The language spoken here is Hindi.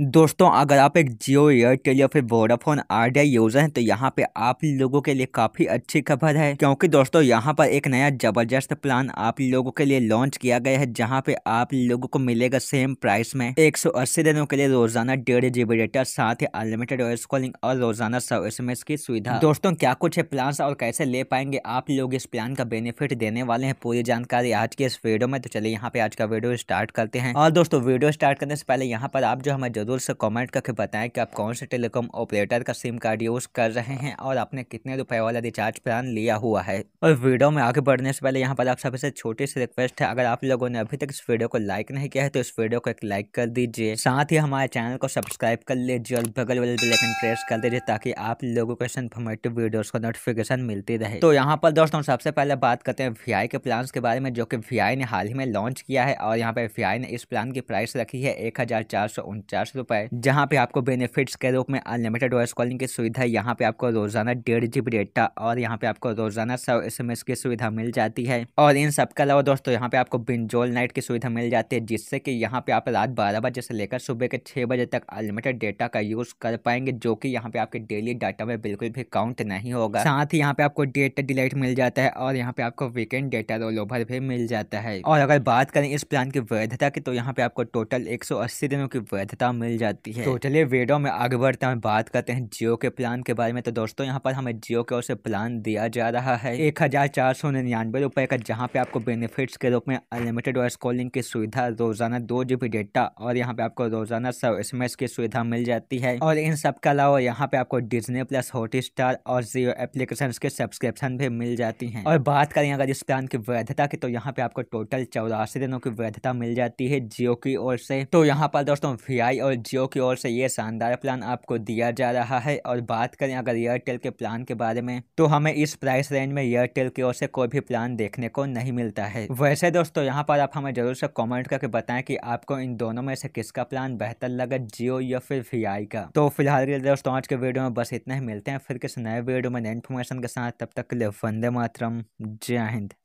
दोस्तों अगर आप एक जियो एयरटेल या फिर वोडाफोन आइडिया यूजर हैं तो यहाँ पे आप लोगों के लिए काफ़ी अच्छी खबर है क्योंकि दोस्तों यहाँ पर एक नया ज़बरदस्त प्लान आप लोगों के लिए लॉन्च किया गया है जहाँ पे आप लोगों को मिलेगा सेम प्राइस में 180 दिनों के लिए रोजाना डेढ़ जीबी डेटा साथ ही अनलिमिटेड वॉइस कॉलिंग और रोजाना सौ एस की सुविधा दोस्तों क्या कुछ है प्लान और कैसे ले पाएंगे आप लोग इस प्लान का बेनिफिट देने वाले हैं पूरी जानकारी आज के इस वीडियो में तो चलिए यहाँ पे आज का वीडियो स्टार्ट करते हैं और दोस्तों वीडियो स्टार्ट करने से पहले यहाँ पर आप जो हमारे ज़रूर से कमेंट करके बताएं कि आप कौन से टेलीकॉम ऑपरेटर का सिम कार्ड यूज़ कर रहे हैं और आपने कितने रुपए वाला रिचार्ज प्लान लिया हुआ है और वीडियो में आगे बढ़ने से पहले यहाँ पर आप सबसे छोटी सी रिक्वेस्ट है अगर आप लोगों ने अभी तक इस वीडियो को लाइक नहीं किया है तो इस वीडियो को एक लाइक कर दीजिए साथ ही हमारे चैनल को सब्सक्राइब कर लीजिए और बगल वाले बेलाइकन प्रेस कर दीजिए ताकि आप लोगों को इन्फॉर्मेटिव वीडियोज का नोटिफिकेशन मिलती रहे तो यहाँ पर दोस्तों सबसे पहले बात करते हैं वी के प्लान के बारे में जो कि वी ने हाल ही में लॉन्च किया है और यहाँ पर वी ने इस प्लान की प्राइस रखी है एक हजार चार सौ उनचास रुपए जहाँ पे आपको बेनिफिट्स के रूप में अनलिमिटेड वॉइस कॉलिंग की सुविधा यहाँ पे आपको रोजाना डेढ़ जी डेटा और यहाँ पे आपको रोजाना सौ एस की सुविधा मिल जाती है और इन सबके अलावा दोस्तों यहाँ पे आपको बिंजोल नाइट की सुविधा मिल जाती है जिससे की यहाँ पे आप रात बारह बजे से लेकर सुबह के छह बजे तक अनलिमिटेड डेटा का यूज कर पाएंगे जो की यहाँ पे आपके डेली डाटा में बिल्कुल भी काउंट नहीं होगा साथ ही यहाँ पे आपको डेटा डिलाइट मिल जाता है और यहाँ पे आपको वीकेंड डेटा रोल ओवर भी मिल जाता है और अगर बात करें इस प्लान की वैधता की तो यहाँ पे आपको टोटल एक दिनों की वैधता मिल जाती है तो चलिए वीडियो में आगे बढ़ते हैं बात करते हैं जियो के प्लान के बारे में तो दोस्तों यहाँ पर हमें जियो की ओर से प्लान दिया जा रहा है एक हजार चार सौ निन्यानवे रुपए का जहाँ पे आपको बेनिफिट्स के रूप में अनलिमिटेड वॉइस कॉलिंग की सुविधा रोजाना दो जीबी डेटा और यहाँ पे आपको रोजाना सौ एस की सुविधा मिल जाती है और इन सब के अलावा यहाँ पे आपको डिजनी प्लस हॉट स्टार और जियो एप्लीकेशन के सब्सक्रिप्शन भी मिल जाती है और बात करें अगर इस प्लान की वैधता की तो यहाँ पे आपको टोटल चौरासी दिनों की वैधता मिल जाती है जियो की ओर से तो यहाँ पर दोस्तों वी और और जियो की ओर से ये शानदार प्लान आपको दिया जा रहा है और बात करें अगर एयरटेल के प्लान के बारे में तो हमें इस प्राइस रेंज में एयरटेल की ओर से कोई भी प्लान देखने को नहीं मिलता है वैसे दोस्तों यहाँ पर आप हमें जरूर से कॉमेंट करके बताएं कि आपको इन दोनों में से किसका प्लान बेहतर लगा जियो या फिर वी का तो फिलहाल के लिए दोस्तों आज के वीडियो में बस इतना ही मिलते हैं फिर किसी नए वीडियो में नए इन्फॉर्मेशन के साथ तब तक के लिए वंदे मातरम जय हिंद